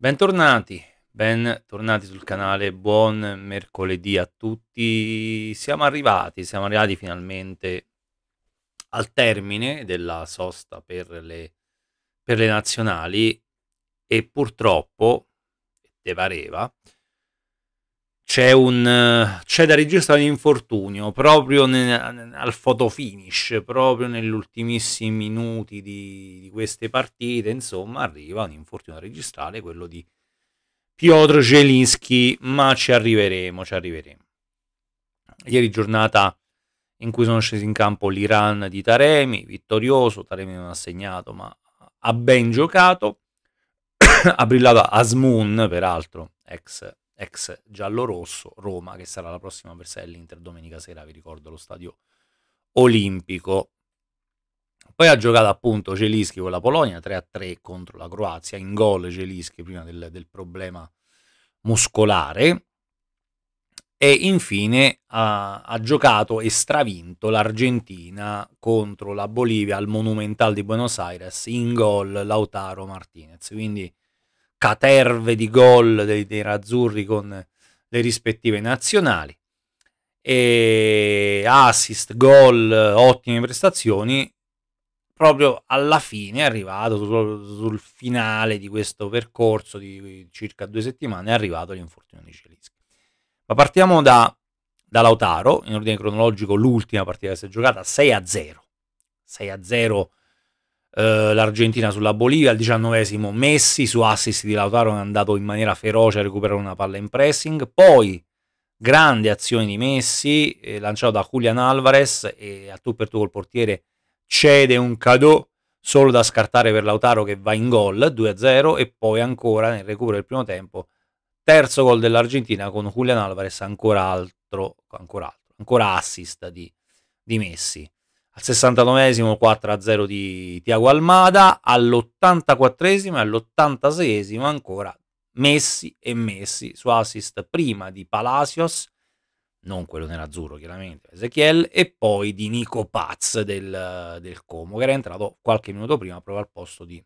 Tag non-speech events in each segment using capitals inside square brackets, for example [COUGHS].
Bentornati, bentornati sul canale, buon mercoledì a tutti. Siamo arrivati, siamo arrivati finalmente al termine della sosta per le, per le nazionali e purtroppo, te pareva, c'è, un, c'è da registrare un infortunio proprio nel, al fotofinish, proprio negli ultimissimi minuti di, di, queste partite, insomma, arriva un infortunio da registrare, quello di Piotr Zelinski, ma ci arriveremo, ci arriveremo. Ieri giornata in cui sono scesi in campo l'Iran di Taremi, vittorioso, Taremi non ha segnato, ma ha ben giocato, [COUGHS] ha brillato Asmoon, peraltro, ex ex giallorosso, Roma, che sarà la prossima avversaria dell'Inter domenica sera, vi ricordo, allo stadio olimpico. Poi ha giocato appunto Celischi con la Polonia 3-3 contro la Croazia, in gol Celischi prima del, del problema muscolare e infine ha, ha, giocato e stravinto l'Argentina contro la Bolivia al Monumental di Buenos Aires in gol Lautaro Martinez. Quindi caterve di gol dei, dei razzurri con le rispettive nazionali. E assist, gol, ottime prestazioni. Proprio alla fine, è arrivato sul, sul finale di questo percorso di circa due settimane, è arrivato l'infortunio di Celischi. Ma partiamo da, da Lautaro, in ordine cronologico l'ultima partita che si è giocata, 6 a 0. 6 a 0 eh, l'Argentina sulla Bolivia, al diciannovesimo Messi su assist di Lautaro è andato in maniera feroce a recuperare una palla in pressing, poi grande azione di Messi eh, lanciato da Julian Alvarez e a tu per tu col portiere cede un cadeau solo da scartare per Lautaro che va in gol 2-0 e poi ancora nel recupero del primo tempo terzo gol dell'Argentina con Julian Alvarez ancora altro ancora, altro, ancora assist di, di Messi al 69esimo 4-0 di Tiago Almada, all'84esimo e all'86esimo ancora Messi e Messi su assist prima di Palacios, non quello nell'azzurro chiaramente, Ezechiel, e poi di Nico Paz del, del Como, che era entrato qualche minuto prima proprio al posto di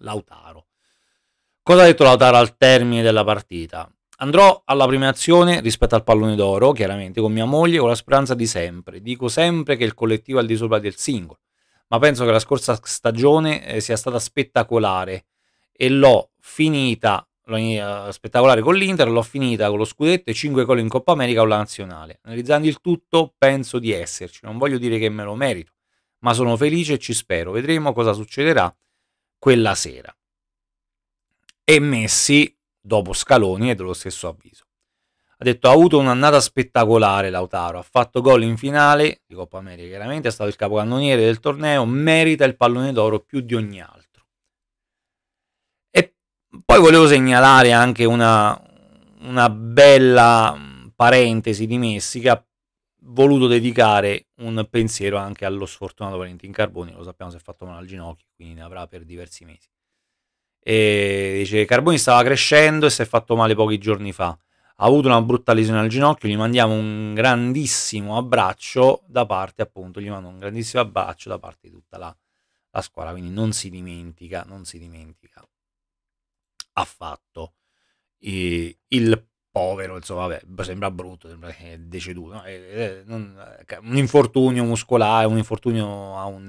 Lautaro. Cosa ha detto Lautaro al termine della partita? Andrò alla premiazione rispetto al pallone d'oro, chiaramente, con mia moglie, con la speranza di sempre. Dico sempre che il collettivo è al di sopra del singolo, ma penso che la scorsa stagione eh, sia stata spettacolare e l'ho finita l'ho, uh, spettacolare con l'Inter, l'ho finita con lo scudetto e 5 gol in Coppa America o la nazionale. Analizzando il tutto, penso di esserci. Non voglio dire che me lo merito, ma sono felice e ci spero. Vedremo cosa succederà quella sera. E Messi dopo Scaloni è dello stesso avviso. Ha detto ha avuto un'annata spettacolare Lautaro, ha fatto gol in finale di Coppa America, chiaramente è stato il capocannoniere del torneo, merita il pallone d'oro più di ogni altro. E poi volevo segnalare anche una, una bella parentesi di Messi che ha voluto dedicare un pensiero anche allo sfortunato Valentin Carboni, lo sappiamo si è fatto male al ginocchio, quindi ne avrà per diversi mesi e dice Carboni stava crescendo e si è fatto male pochi giorni fa ha avuto una brutta lesione al ginocchio gli mandiamo un grandissimo abbraccio da parte appunto gli mando un grandissimo abbraccio da parte di tutta la, la squadra quindi non si dimentica non si dimentica affatto e il povero insomma vabbè, sembra brutto sembra che è deceduto no? è, eh, è, eh, non, eh, un infortunio muscolare un infortunio a un,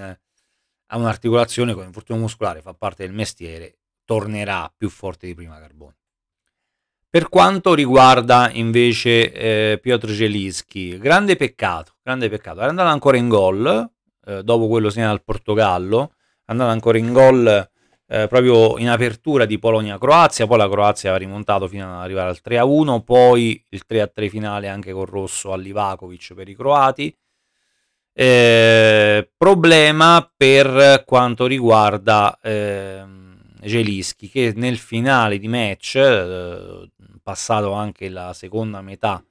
a un'articolazione con infortunio muscolare fa parte del mestiere tornerà più forte di prima Carboni. Per quanto riguarda invece eh, Piotr Gelischi, grande peccato, grande peccato, era andato ancora in gol, eh, dopo quello segnato al Portogallo, è andato ancora in gol eh, proprio in apertura di Polonia-Croazia, poi la Croazia aveva rimontato fino ad arrivare al 3-1, poi il 3-3 finale anche con Rosso a Livakovic per i croati, eh, problema per quanto riguarda ehm, Gelischi che nel finale di match, eh, passato anche la seconda metà,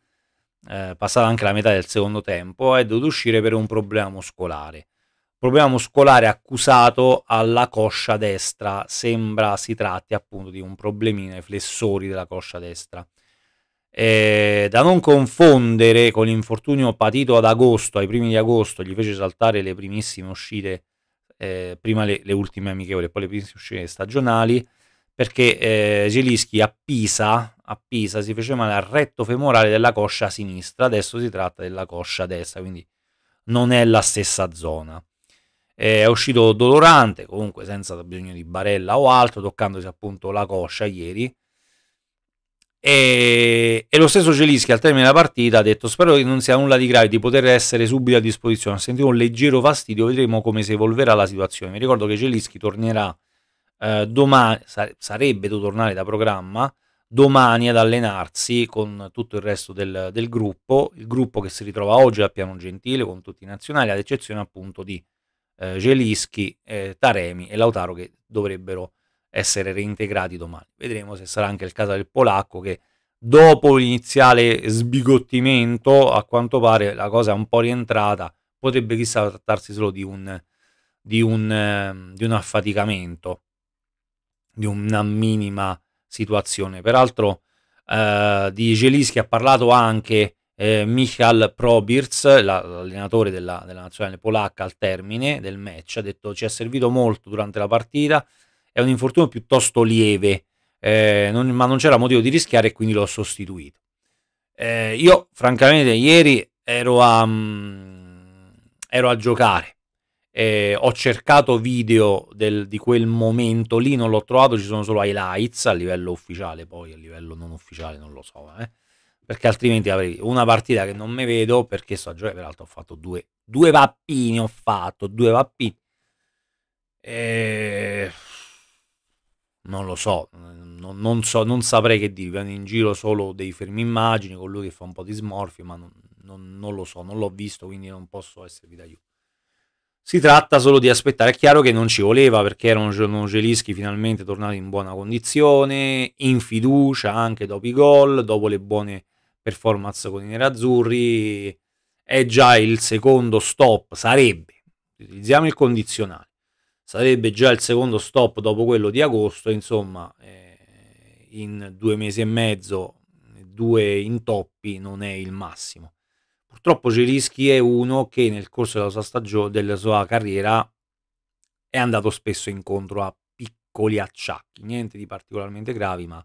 eh, passata anche la metà del secondo tempo, è dovuto uscire per un problema muscolare. Problema muscolare accusato alla coscia destra, sembra si tratti appunto di un problemino ai flessori della coscia destra. Eh, da non confondere con l'infortunio patito ad agosto, ai primi di agosto, gli fece saltare le primissime uscite eh, prima le, le, ultime amichevoli e poi le prime stagionali, perché eh, Zielinski a Pisa, a Pisa si fece male al retto femorale della coscia sinistra, adesso si tratta della coscia destra, quindi non è la stessa zona. Eh, è uscito dolorante, comunque senza bisogno di barella o altro, toccandosi appunto la coscia ieri, e, e, lo stesso Celischi al termine della partita ha detto spero che non sia nulla di grave di poter essere subito a disposizione sentivo un leggero fastidio vedremo come si evolverà la situazione mi ricordo che Celischi tornerà eh, domani sarebbe dovuto tornare da programma domani ad allenarsi con tutto il resto del, del, gruppo il gruppo che si ritrova oggi a Piano Gentile con tutti i nazionali ad eccezione appunto di eh, Gelischi, eh, Taremi e Lautaro che dovrebbero essere reintegrati domani. Vedremo se sarà anche il caso del polacco che dopo l'iniziale sbigottimento, a quanto pare la cosa è un po' rientrata, potrebbe chissà trattarsi solo di un, di un, ehm, di un affaticamento, di una minima situazione. Peraltro eh, di Gelischi ha parlato anche eh, Michal Probirz, l'allenatore della, della nazionale polacca al termine del match, ha detto ci è servito molto durante la partita, è un infortunio piuttosto lieve, eh, non, ma non c'era motivo di rischiare e quindi l'ho sostituito. Eh, io francamente ieri ero a, mh, mm, ero a giocare, eh, ho cercato video del, di quel momento lì, non l'ho trovato, ci sono solo highlights a livello ufficiale, poi a livello non ufficiale non lo so, eh, perché altrimenti avrei una partita che non mi vedo perché sto a giocare, peraltro ho fatto due, due vappini, ho fatto due vappini. Eh, non lo so, non, non, so, non saprei che dire, vanno in giro solo dei fermi immagini con lui che fa un po' di smorfio, ma non, non, non lo so, non l'ho visto, quindi non posso esservi d'aiuto. Si tratta solo di aspettare, è chiaro che non ci voleva perché erano Gelischi finalmente tornato in buona condizione, in fiducia anche dopo i gol, dopo le buone performance con i nerazzurri, è già il secondo stop, sarebbe, utilizziamo il condizionale sarebbe già il secondo stop dopo quello di agosto, insomma eh, in due mesi e mezzo, due intoppi non è il massimo. Purtroppo Gelischi è uno che nel corso della sua, stagione, della sua carriera è andato spesso incontro a piccoli acciacchi, niente di particolarmente gravi, ma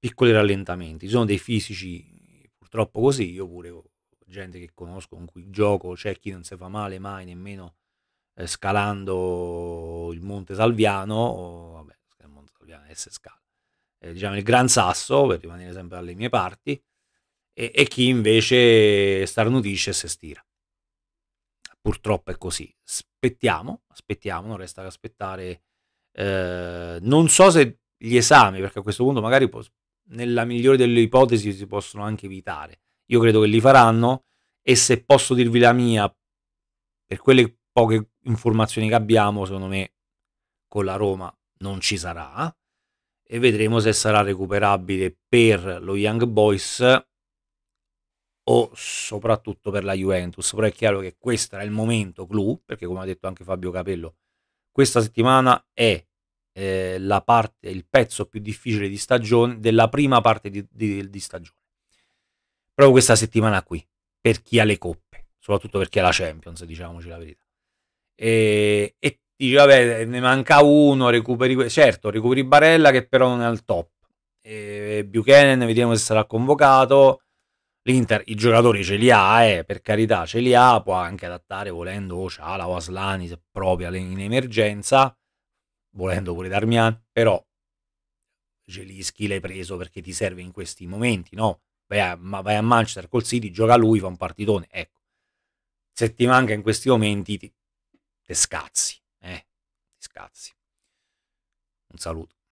piccoli rallentamenti. Ci sono dei fisici purtroppo così, io pure gente che conosco, con cui gioco, c'è chi non si fa male mai, nemmeno eh, scalando il Monte Salviano, o, vabbè, il Monte Salviano S scala, eh, diciamo il Gran Sasso, per rimanere sempre alle mie parti, e, e chi invece starnutisce e se stira. Purtroppo è così. Aspettiamo, aspettiamo, non resta che aspettare. Eh, non so se gli esami, perché a questo punto magari può, nella migliore delle ipotesi si possono anche evitare. Io credo che li faranno e se posso dirvi la mia, per quelle poche informazioni che abbiamo, secondo me con la Roma non ci sarà e vedremo se sarà recuperabile per lo Young Boys o soprattutto per la Juventus. Però è chiaro che questo era il momento clou, perché come ha detto anche Fabio Capello, questa settimana è eh, la parte, il pezzo più difficile di stagione, della prima parte di, di, di stagione. Proprio questa settimana qui, per chi ha le coppe, soprattutto per chi ha la Champions, diciamoci la verità e, e dice vabbè ne manca uno recuperi certo recuperi Barella che però non è al top e Buchanan vediamo se sarà convocato l'Inter i giocatori ce li ha eh, per carità ce li ha può anche adattare volendo o Ciala o Aslani se proprio in emergenza volendo pure Darmian però Gelischi l'hai preso perché ti serve in questi momenti no? vai a, vai a Manchester col City gioca lui fa un partitone ecco se ti manca in questi momenti ti, Te scazzi, eh, te scazzi. Un saluto.